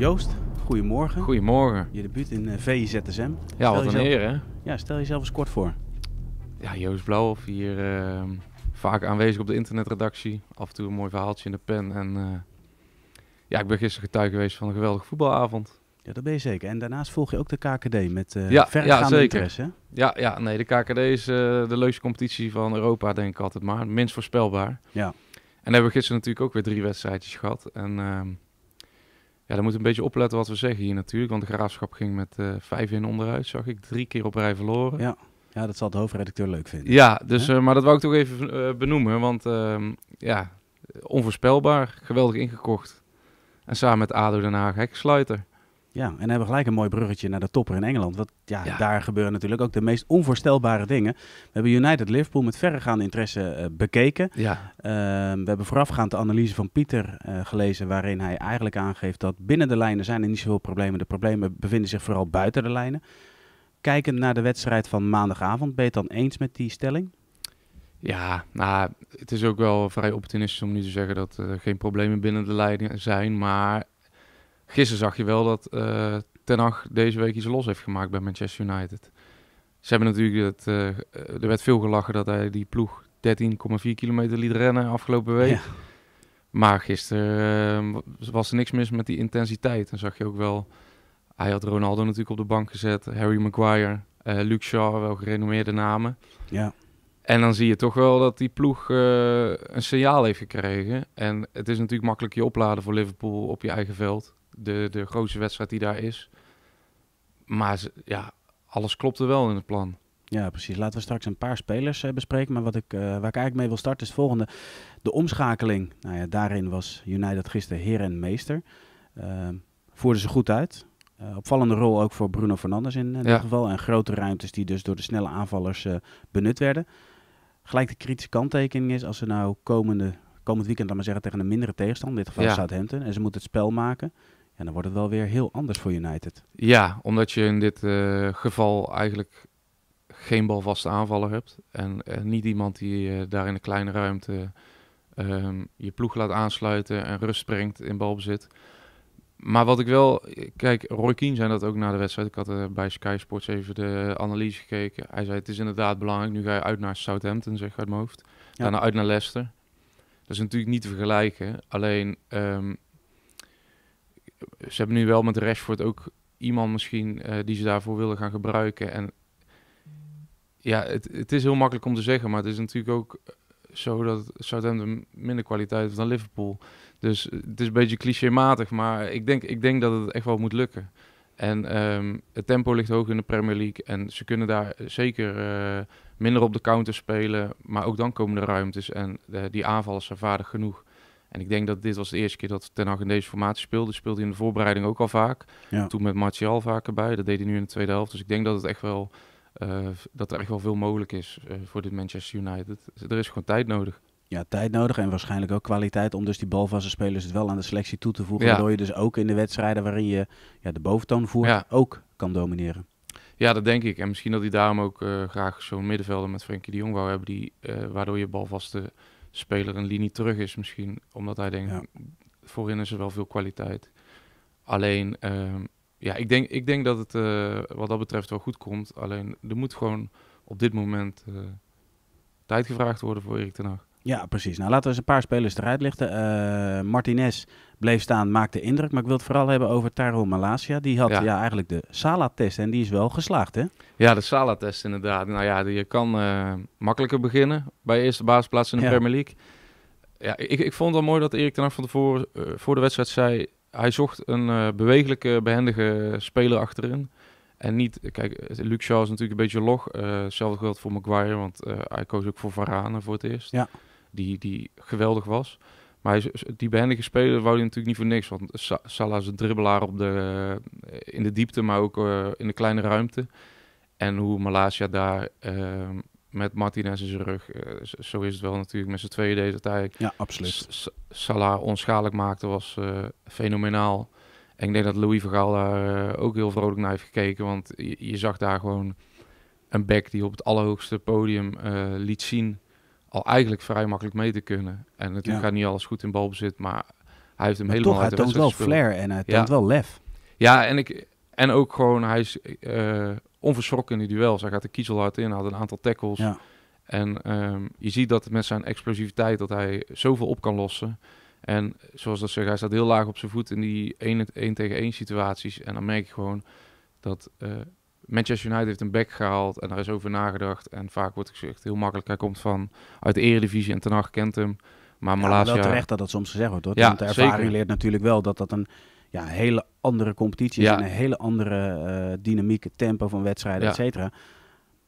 Joost, goedemorgen. Goedemorgen. Je debuut in eh, VZSM. Ja, wat een jezelf... eer hè? Ja, stel jezelf eens kort voor. Ja, Joost Blauw hier ehm, vaak aanwezig op de internetredactie. Af en toe een mooi verhaaltje in de pen. En eh, ja, ik ben gisteren getuige geweest van een geweldige voetbalavond. Ja, dat ben je zeker. En daarnaast volg je ook de KKD met uh, ja, verregaande ja, zeker. interesse. Ja, ja, nee, de KKD is de leukste competitie van Europa, denk ik altijd maar. Minst voorspelbaar. Ja. En hebben we gisteren natuurlijk ook weer drie wedstrijdjes gehad. En ehm, ja, dan moet een beetje opletten wat we zeggen hier natuurlijk. Want de graafschap ging met eh, vijf in onderuit, zag ik. Drie keer op rij verloren. Ja, ja dat zal de hoofdredacteur leuk vinden. Ja, dus, eh, maar dat wou ik toch even eh, benoemen. Want ehm, ja, onvoorspelbaar. Geweldig ingekocht. En samen met ADO Den Haag, heksluiter. Ja, en hebben gelijk een mooi bruggetje naar de topper in Engeland. Want ja, daar gebeuren natuurlijk ook de meest onvoorstelbare dingen. We hebben United Liverpool met verregaande interesse eh, bekeken. Ja. Ehm, we hebben voorafgaand de analyse van Pieter eh, gelezen, waarin hij eigenlijk aangeeft dat binnen de lijnen zijn er niet zoveel problemen. De problemen bevinden zich vooral buiten de lijnen. Kijkend naar de wedstrijd van maandagavond, ben je het dan eens met die stelling? Ja, nou, het is ook wel vrij opportunistisch om nu te zeggen dat er geen problemen binnen de lijnen zijn. Maar gisteren zag je wel dat uh, Ten Hag deze week iets los heeft gemaakt bij Manchester United. Ze hebben natuurlijk, eh, eh, er werd veel gelachen dat hij die ploeg 13,4 kilometer liet rennen afgelopen week. Maar gisteren was er niks mis met die intensiteit. En zag je ook wel, hij had Ronaldo natuurlijk op de bank gezet, Harry Maguire, Luke Shaw, wel gerenommeerde namen. Ja. En dan zie je toch wel dat die ploeg een signaal heeft gekregen. En het is natuurlijk makkelijk je opladen voor Liverpool op je eigen veld de, de grootste wedstrijd die daar is. Maar ze, ja, alles klopte wel in het plan. Ja, precies. Laten we straks een paar spelers eh, bespreken. Maar wat ik, eh, waar ik eigenlijk mee wil starten is het volgende. De omschakeling. Nou ja, daarin was United gisteren heer en meester. Uh, voerden ze goed uit. Eh, opvallende rol ook voor Bruno Fernandes in, in dit geval. En grote ruimtes die dus door de snelle aanvallers benut werden. Gelijk de kritische kanttekening is als ze nou komende, komend weekend, dan maar zeggen, tegen een mindere tegenstander. In dit geval ja. Southampton. En ze moeten het spel maken. En dan wordt het wel weer heel anders voor United. Ja, omdat je in dit eh, geval eigenlijk geen balvaste aanvaller hebt. En, eh, niet iemand die eh, daar in een kleine ruimte ehm, je ploeg laat aansluiten en rust brengt in balbezit. Maar wat ik wel... Kijk, Roy Keane zei dat ook na de wedstrijd. Ik had bij Sky Sports even de analyse gekeken. Hij zei, het is inderdaad belangrijk. Nu ga je uit naar Southampton, zeg ik uit mijn hoofd. Ja. Daarna uit naar Leicester. Dat is natuurlijk niet te vergelijken. Alleen... Ehm, ze hebben nu wel met Rashford ook iemand misschien eh, die ze daarvoor willen gaan gebruiken. En ja, het, het is heel makkelijk om te zeggen, maar het is natuurlijk ook eh, zo dat Southampton minder kwaliteit heeft dan Liverpool. Dus eh, het is een beetje clichématig, maar ik denk, ik denk dat het echt wel moet lukken. En ehm, het tempo ligt hoog in de Premier League en ze kunnen daar zeker minder op de counter spelen, maar ook dan komen de ruimtes en die aanvallen zijn vaardig genoeg. En ik denk dat dit was de eerste keer dat Ten Hag in deze formatie speelde. Speelde hij in de voorbereiding ook al vaak. Ja. Toen met Martial vaak erbij. Dat deed hij nu in de tweede helft. Dus ik denk dat het echt wel eh, dat er echt wel veel mogelijk is eh, voor dit Manchester United. Dus er is gewoon tijd nodig. Ja, tijd nodig en waarschijnlijk ook kwaliteit om dus die balvaste spelers het wel aan de selectie toe te voegen. Waardoor je dus ook in de wedstrijden waarin je ja, de boventoon voert ook kan domineren. Ja, dat denk ik. En misschien dat hij daarom ook eh, graag zo'n middenvelder met Frenkie de Jong wou hebben. Die, waardoor je balvaste speler een linie terug is misschien. Omdat hij denkt, voorin is er wel veel kwaliteit. Alleen, ehm, ja, ik denk, ik denk dat het eh, wat dat betreft wel goed komt. Alleen, er moet gewoon op dit moment eh, tijd gevraagd worden voor Erik ten Hag. Ja, precies. Nou, laten we eens een paar spelers eruit lichten. Eh, Martinez bleef staan, maakte indruk. Maar ik wil het vooral hebben over Taro Malasia. Die had ja. eigenlijk de Sala-test en die is wel geslaagd, hè? Ja, de Sala-test inderdaad. Nou ja, je kan eh, makkelijker beginnen bij de eerste basisplaats in de ja. Premier League. Ja, ik, ik vond het al mooi dat Erik ten van tevoren eh, voor de wedstrijd zei... hij zocht een uh, bewegelijke, behendige speler achterin. En niet, kijk, Luc Shaw is natuurlijk een beetje log. hetzelfde geldt voor Maguire, want hij koos ook voor Varane voor het eerst. Ja. Die, die geweldig was. Maar die behendige speler wou hij natuurlijk niet voor niks. Want Salah is een dribbelaar op de, eh, in de diepte, maar ook eh, in de kleine ruimte. En hoe Malaysia daar ehm, met Martinez in zijn rug. Eh, zo is het wel natuurlijk met z'n tweeën deze tijd. Ja, absoluut. Salah onschadelijk maakte was fenomenaal. En ik denk dat Louis Vergaal daar ook heel vrolijk naar heeft gekeken. Want je, zag daar gewoon een back die op het allerhoogste podium liet zien al eigenlijk vrij makkelijk mee te kunnen. En natuurlijk gaat niet alles goed in balbezit, maar hij heeft hem maar helemaal toch, uit de hij toont wel flair en hij toont ja. wel lef. Ja, en, ik, en ook gewoon, hij is uh, onverschrokken in die duels. Hij gaat de kiezel hard in, had een aantal tackles. En ehm, je ziet dat met zijn explosiviteit dat hij zoveel op kan lossen. En zoals dat zeg, hij staat heel laag op zijn voet in die 1 tegen 1 situaties. En dan merk je gewoon dat eh, Manchester United heeft een back gehaald en daar is over nagedacht. En vaak wordt gezegd, heel makkelijk, hij komt van uit de eredivisie en Ten Hag kent hem. Maar ja, wel terecht dat dat soms gezegd wordt, hoor. Ja, Want de ervaring leert natuurlijk wel dat dat een ja, hele andere competitie is. En een hele andere uh, dynamiek, tempo van wedstrijden, et cetera.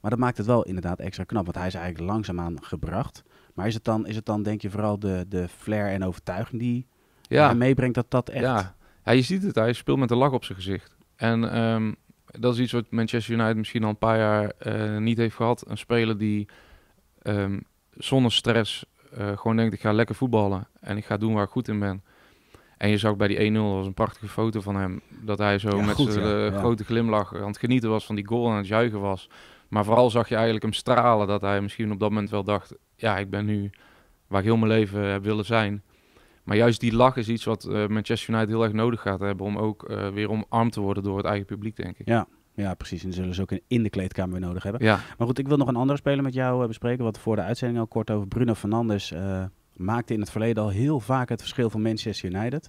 Maar dat maakt het wel inderdaad extra knap, want hij is eigenlijk langzaamaan gebracht. Maar is het dan, is het dan denk je, vooral de, de flair en overtuiging die hij meebrengt dat dat echt... Ja. je ziet het. Hij speelt met een lach op zijn gezicht. En ehm, dat is iets wat Manchester United misschien al een paar jaar eh, niet heeft gehad. Een speler die ehm, zonder stress eh, gewoon denkt, ik ga lekker voetballen en ik ga doen waar ik goed in ben. En je zag bij die 1-0, was een prachtige foto van hem, dat hij zo met zijn eh, grote glimlach aan het genieten was van die goal en het juichen was. Maar vooral zag je eigenlijk hem stralen, dat hij misschien op dat moment wel dacht, ja, ik ben nu waar ik heel mijn leven heb willen zijn. Maar juist die lach is iets wat eh, Manchester United heel erg nodig gaat hebben om ook eh, weer omarmd te worden door het eigen publiek, denk ik. Ja, ja, precies. En die zullen ze ook in de kleedkamer weer nodig hebben. Ja. Maar goed, ik wil nog een andere speler met jou eh, bespreken. Wat voor de uitzending al kort over Bruno Fernandes uh, maakte in het verleden al heel vaak het verschil van Manchester United.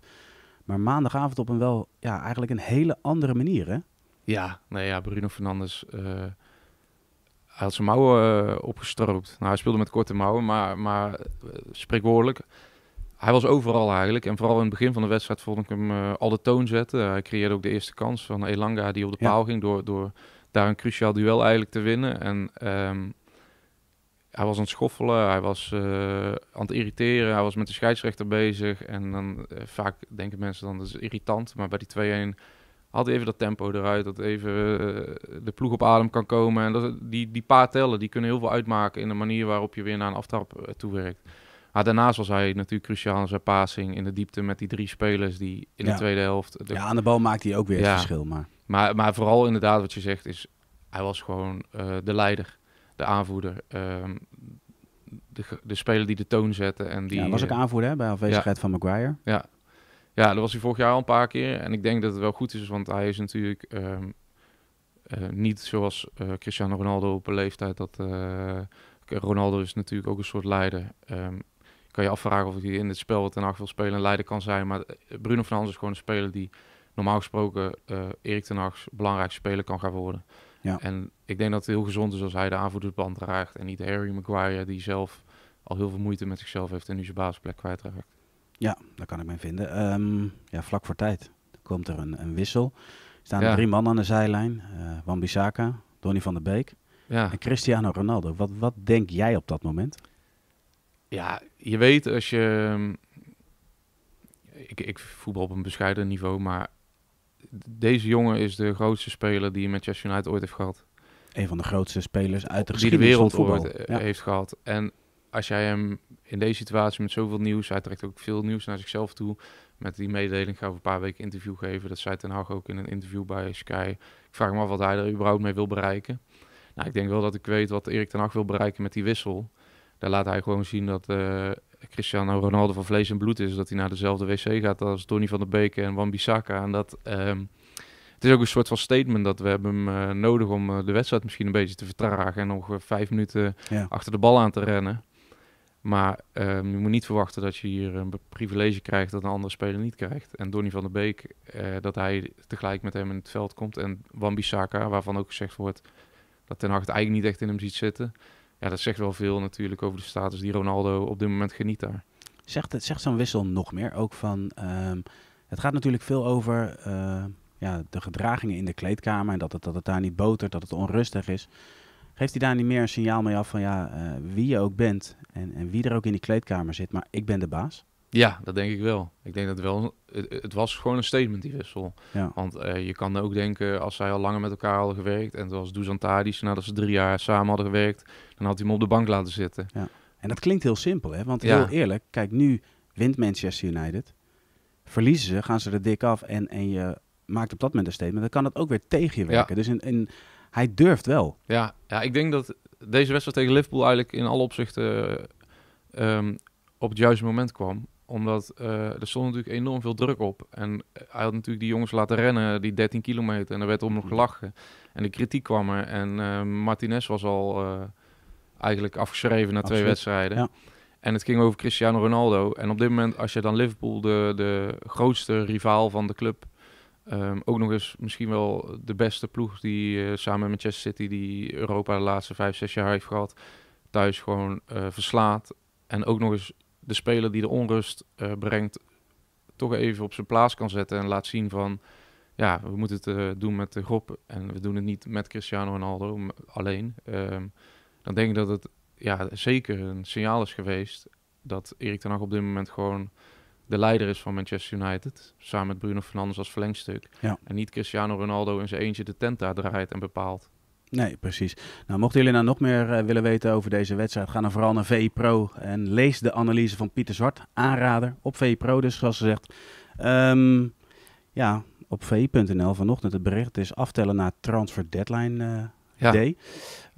Maar maandagavond op een wel, ja, eigenlijk een hele andere manier, hè? Ja, nee, ja, Bruno Fernandes uh, had zijn mouwen opgestroopt. Nou, hij speelde met korte mouwen, maar, maar spreekwoordelijk hij was overal eigenlijk. En vooral in het begin van de wedstrijd vond ik hem eh, al de toon zetten. hij creëerde ook de eerste kans van Elanga die op de paal ging door, door daar een cruciaal duel eigenlijk te winnen. En ehm, hij was aan het schoffelen, hij was eh, aan het irriteren, hij was met de scheidsrechter bezig. En dan eh, vaak denken mensen dan dat is irritant, maar bij die 2-1 had even dat tempo eruit, dat even de ploeg op adem kan komen. En dat, die, die paar tellen, die kunnen heel veel uitmaken in de manier waarop je weer naar een aftrap toewerkt. Ah, daarnaast was hij natuurlijk cruciaal in zijn passing in de diepte met die drie spelers die in de tweede helft... De... Ja, aan de bal maakt hij ook weer het verschil. Maar... Maar, maar vooral inderdaad wat je zegt is, hij was gewoon eh, de leider, de aanvoerder. Ehm, de, de speler die de toon zetten En die, ja, was ook aanvoerder bij afwezigheid van Maguire. Ja. ja, dat was hij vorig jaar al een paar keer. En ik denk dat het wel goed is, want hij is natuurlijk... Ehm, eh, niet zoals eh, Cristiano Ronaldo op een leeftijd dat... Ronaldo is natuurlijk ook een soort leider. Ehm, kan je afvragen of hij in het spel wat ten acht wil spelen een leider kan zijn. Maar eh, Bruno Fernandes is gewoon een speler die normaal gesproken eh, Erik ten Hag's belangrijkste speler kan gaan worden. Ja. En ik denk dat het heel gezond is als hij de aanvoerdersband draagt en niet Harry Maguire die zelf al heel veel moeite met zichzelf heeft en nu zijn basisplek kwijtraakt. Ja, daar kan ik mee vinden. Ehm, ja, vlak voor tijd komt er een, een wissel. Er staan ja. drie man aan de zijlijn. Uh, eh, Wan Bissaka, Donny van der Beek ja. en Cristiano Ronaldo. Wat, wat denk jij op dat moment? Ja, je weet als je... Ehm, ik, ik voetbal op een bescheiden niveau, maar deze jongen is de grootste speler die Manchester United ooit heeft gehad. Een van de grootste spelers uit de geschiedenis die de wereld van ooit eh, heeft gehad. En als jij hem in deze situatie met zoveel nieuws, hij trekt ook veel nieuws naar zichzelf toe. Met die mededeling gaan we een paar weken interview geven. Dat zei Ten Hag ook in een interview bij Sky. Ik vraag me af wat hij er überhaupt mee wil bereiken. Nou, ik denk wel dat ik weet wat Erik Ten Hag wil bereiken met die wissel. Daar laat hij gewoon zien dat uh, Cristiano Ronaldo van vlees en bloed is. Dat hij naar dezelfde wc gaat als Donny van der Beek en Wan Bissaka. En dat, ehm, het is ook een soort van statement dat we hebben hem uh, nodig om eh, de wedstrijd misschien een beetje te vertragen. En nog vijf minuten achter de bal aan te rennen. Maar ehm, je moet niet verwachten dat je hier een privilege krijgt dat een andere speler niet krijgt. En Donny van der Beek, dat hij tegelijk met hem in het veld komt. En Wan Bissaka, waarvan ook gezegd wordt dat Ten Hag het eigenlijk niet echt in hem ziet zitten ja, dat zegt wel veel natuurlijk over de status die Ronaldo op dit moment geniet daar. Zegt, zegt zo'n wissel nog meer ook van... Ehm, het gaat natuurlijk veel over eh, ja, de gedragingen in de kleedkamer... en dat het, dat het daar niet botert, dat het onrustig is. Geeft hij daar niet meer een signaal mee af van ja, eh, wie je ook bent... En, en wie er ook in die kleedkamer zit, maar ik ben de baas? Ja, dat denk ik wel. Ik denk dat wel, het, was gewoon een statement die wissel. Want eh, je kan ook denken, als zij al langer met elkaar hadden gewerkt... en het was Dusan nadat ze drie jaar samen hadden gewerkt... dan had hij hem op de bank laten zitten. Ja. En dat klinkt heel simpel, hè? Want heel eerlijk, kijk, nu wint Manchester United. Verliezen ze, gaan ze er dik af en, en je maakt op dat moment een statement. Dan kan dat ook weer tegen je werken. Dus in, hij durft wel. Ja, ja, ik denk dat deze wedstrijd tegen Liverpool eigenlijk in alle opzichten... Ehm, op het juiste moment kwam omdat eh, er stond natuurlijk enorm veel druk op. En eh, hij had natuurlijk die jongens laten rennen, die 13 kilometer. En er werd om nog mm. gelachen. En de kritiek kwam er. En eh, Martinez was al eigenlijk afgeschreven na twee wedstrijden. Ja. En het ging over Cristiano Ronaldo. En op dit moment, als je dan Liverpool, de, de grootste rivaal van de club... Ehm, ook nog eens misschien wel de beste ploeg die samen met Manchester City, die Europa de laatste vijf, zes jaar heeft gehad, thuis gewoon verslaat. En ook nog eens de speler die de onrust uh, brengt, toch even op zijn plaats kan zetten en laat zien van ja, we moeten het eh, doen met de groep en we doen het niet met Cristiano Ronaldo alleen. Ehm, dan denk ik dat het ja, zeker een signaal is geweest dat Erik ten Hag op dit moment gewoon de leider is van Manchester United. Samen met Bruno Fernandes als verlengstuk. En niet Cristiano Ronaldo in zijn eentje de tent daar draait en bepaalt. Nee, precies. Nou, mochten jullie nou nog meer eh, willen weten over deze wedstrijd, ga dan vooral naar VPRO en lees de analyse van Pieter Zwart, aanrader, op Pro, dus, zoals ze Um, ehm, ja, op V.nl vanochtend het bericht is aftellen naar transfer deadline uh, day.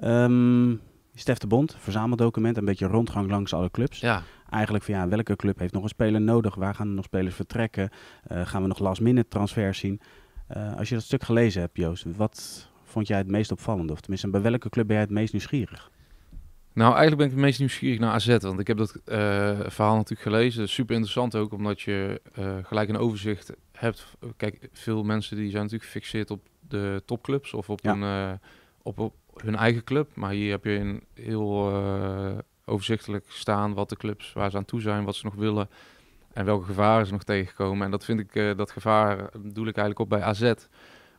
Um, Stef de Bond, verzameldocument, een beetje rondgang langs alle clubs. Ja. Eigenlijk van ja, welke club heeft nog een speler nodig? Waar gaan nog spelers vertrekken? Eh, gaan we nog last minute transfers zien? als je dat stuk gelezen hebt, Joost, wat, vond jij het meest opvallend? Of tenminste, bij welke club ben jij het meest nieuwsgierig? Nou, eigenlijk ben ik het meest nieuwsgierig naar AZ. Want ik heb dat eh, verhaal natuurlijk gelezen. Super interessant ook, omdat je eh, gelijk een overzicht hebt. Kijk, veel mensen die zijn natuurlijk gefixeerd op de topclubs of op, een, eh, op, op, hun eigen club. Maar hier heb je een heel overzichtelijk staan wat de clubs, waar ze aan toe zijn, wat ze nog willen. En welke gevaren ze nog tegenkomen. En dat vind ik, dat gevaar bedoel ik eigenlijk op bij AZ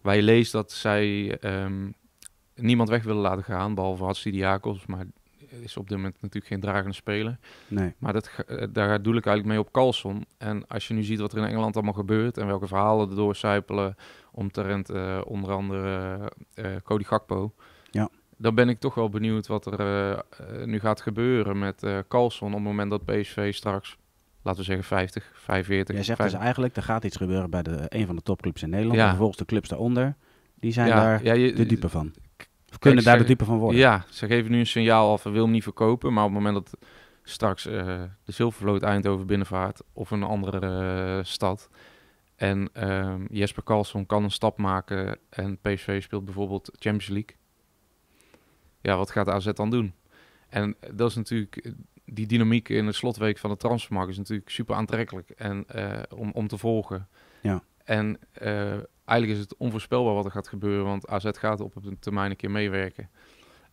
waar je leest dat zij ehm, niemand weg willen laten gaan, behalve Hatsi Diakos, maar is op dit moment natuurlijk geen dragende speler. Nee. Maar dat, eh, daar doe ik eigenlijk mee op Carlson. En als je nu ziet wat er in Engeland allemaal gebeurt en welke verhalen er doorcijpelen omtrent uh, eh, onder andere uh, Cody Gakpo. Ja. Dan ben ik toch wel benieuwd wat er nu gaat gebeuren met Carlson op het moment dat PSV straks laten we zeggen 50, 45. Jij zegt 50. dus eigenlijk, er gaat iets gebeuren bij de, een van de topclubs in Nederland. Ja. En vervolgens de clubs daaronder, die zijn daar ja, je, de diepe van. kunnen daar de diepe van worden. Ja, ze geven nu een signaal af, we wil hem niet verkopen. Maar op het moment dat straks eh, de Zilvervloot Eindhoven binnenvaart of een andere eh, stad... En ehm, Jesper Karlsson kan een stap maken en PSV speelt bijvoorbeeld Champions League. Ja, wat gaat AZ dan doen? En eh, dat is natuurlijk die dynamiek in de slotweek van de transfermarkt is natuurlijk super aantrekkelijk en, eh, om, om te volgen. Ja. En eh, eigenlijk is het onvoorspelbaar wat er gaat gebeuren, want AZ gaat op een termijn een keer meewerken.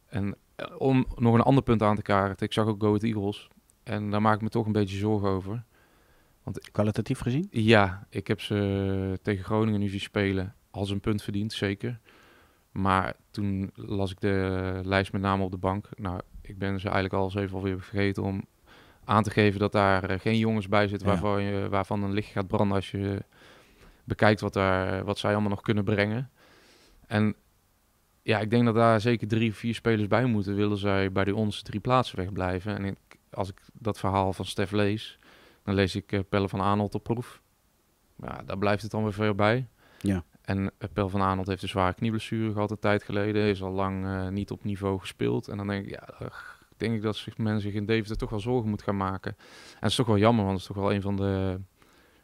En eh, om nog een ander punt aan te kaarten, ik zag ook Go Ahead Eagles en daar maak ik me toch een beetje zorgen over. Want, Kwalitatief gezien? Ja, ik heb ze tegen Groningen nu zien spelen als een punt verdiend, zeker. Maar toen las ik de lijst met name op de bank. Nou, ik ben ze eigenlijk al eens even alweer vergeten om aan te geven dat daar eh, geen jongens bij zitten waarvan, je, waarvan een licht gaat branden als je bekijkt wat, daar, wat zij allemaal nog kunnen brengen. En ja, ik denk dat daar zeker drie, vier spelers bij moeten. Willen zij bij die onze drie plaatsen wegblijven. En ik, als ik dat verhaal van Stef lees, dan lees ik eh, Pelle van Arnold op proef. Ja, daar blijft het dan weer veel bij. Ja. En eh, Pel van Aanholt heeft een zware knieblessure gehad een tijd geleden. Is al lang eh, niet op niveau gespeeld. En dan denk ik, ja, denk ik dat zich, men zich in Deventer toch wel zorgen moet gaan maken. En dat is toch wel jammer, want het is toch wel een van de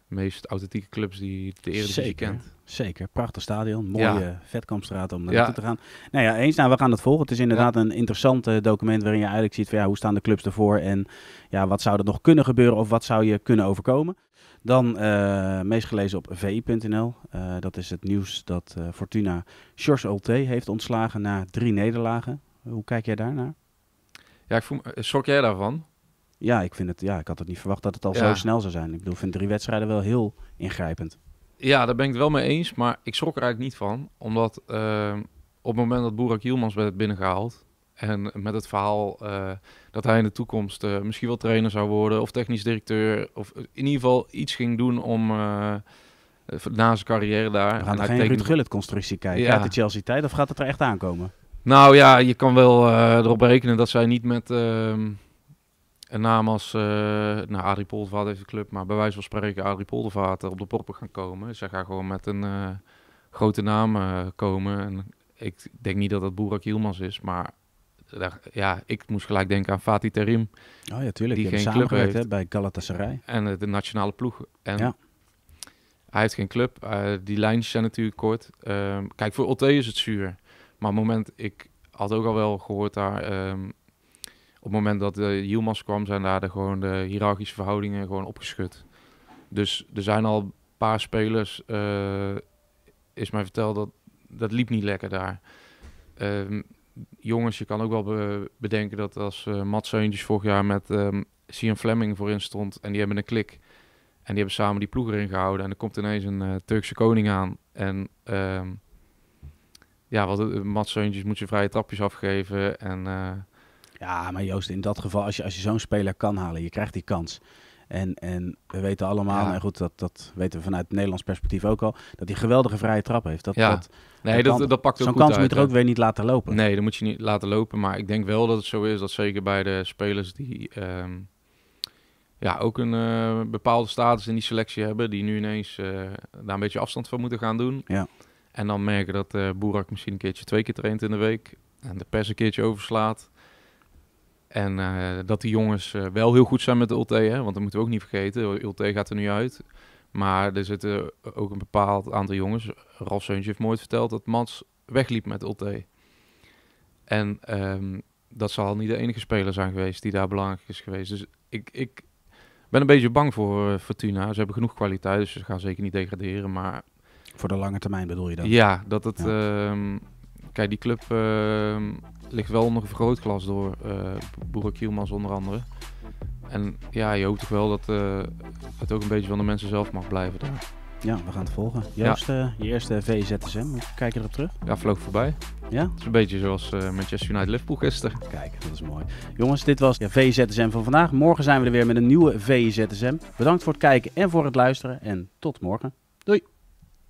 meest authentieke clubs die de Eredivisie kent. Zeker, prachtig stadion. Mooie vetkampstraat om naar ja. te gaan. Nou ja, eens, nou, we gaan het volgen. Het is inderdaad een interessant eh, document waarin je eigenlijk ziet ja, hoe staan de clubs ervoor en ja, wat zou er nog kunnen gebeuren of wat zou je kunnen overkomen. Dan uh, meest gelezen op vi.nl. Eh, dat is het nieuws dat eh, Fortuna George Olt heeft ontslagen na drie nederlagen. Hoe kijk jij daarnaar? Ja, ik voel, schrok jij daarvan? Ja, ik, vind het, ja, ik had het niet verwacht dat het al zo snel zou zijn. Ik bedoel, vind drie wedstrijden wel heel ingrijpend. Ja, daar ben ik het wel mee eens. Maar ik schrok er eigenlijk niet van. Omdat op het moment dat Boerak Hielmans werd binnengehaald... En met het verhaal eh, dat hij in de toekomst eh, misschien wel trainer zou worden of technisch directeur. Of in ieder geval iets ging doen om eh, na zijn carrière daar. We gaan en geen constructie kijken. Ja. Gaat de Chelsea tijd of gaat het er echt aankomen? Nou ja, je kan wel erop rekenen dat zij niet met ehm, een naam als nou, Adrie Poldervaart heeft de club. Maar bij wijze van spreken Adrie Poldervaart op de proppen gaan komen. Zij gaan gewoon met een grote naam komen. En ik denk niet dat dat Boerak Yilmaz is, maar ja, ik moest gelijk denken aan Fatih Terim. Oh ja, tuurlijk. Die, die geen club heeft bij Galatasaray. En de nationale ploeg. En ja. Hij heeft geen club. Eh, die lijnen zijn natuurlijk kort. Ehm, kijk, voor Otte is het zuur. Maar op het moment, ik had ook al wel gehoord daar. Ehm, op het moment dat de eh, Yilmaz kwam, zijn daar de, gewoon de hiërarchische verhoudingen gewoon opgeschud. Dus er zijn al een paar spelers, eh, is mij verteld, dat dat liep niet lekker daar. Ehm, jongens, je kan ook wel bedenken dat als uh, Mats Zeuntjes vorig jaar met um, Fleming voorin stond en die hebben een klik. En die hebben samen die ploeg erin gehouden. En er komt ineens een eh, Turkse koning aan. En ehm, ja, wat, uh, Mats Zeuntjes moet je vrije trapjes afgeven. En, ja, maar Joost, in dat geval, als je, als je zo'n speler kan halen, je krijgt die kans. En, en we weten allemaal, en goed, dat, dat weten we vanuit het Nederlands perspectief ook al, dat hij geweldige vrije trap heeft. Dat, ja. dat, nee, dat, dat pakt ook Zo'n kans moet je er ook weer niet laten lopen. Nee, dat moet je niet laten lopen. Maar ik denk wel dat het zo is dat zeker bij de spelers die ehm, ja, ook een eh, bepaalde status in die selectie hebben, die nu ineens eh, daar een beetje afstand van moeten gaan doen. Ja. En dan merken dat uh, Boerak misschien een keertje twee keer traint in de week en de pers een keertje overslaat. En eh, dat die jongens eh, wel heel goed zijn met de LT, hè, want dat moeten we ook niet vergeten. LT gaat er nu uit. Maar er zitten ook een bepaald aantal jongens. Ralf Seuntje heeft mooi verteld dat Mats wegliep met LT. En ehm, dat zal niet de enige speler zijn geweest die daar belangrijk is geweest. Dus ik, ik ben een beetje bang voor uh, Fortuna. Ze hebben genoeg kwaliteit, dus ze gaan zeker niet degraderen. Maar... Voor de lange termijn bedoel je dan? Ja, dat het... Ehm, die club ehm, ligt wel onder een vergrootglas door uh, eh, Burak onder andere. En ja, je hoopt toch wel dat eh, het ook een beetje van de mensen zelf mag blijven daar. Ja, we gaan het volgen. je eerste VZSM, We kijk erop terug? Ja, vloog voorbij. Ja? Het is een beetje zoals uh, Manchester United Liverpool gisteren. Kijk, dat is mooi. Jongens, dit was de VZSM van vandaag. Morgen zijn we er weer met een nieuwe VZSM. Bedankt voor het kijken en voor het luisteren en tot morgen. Doei!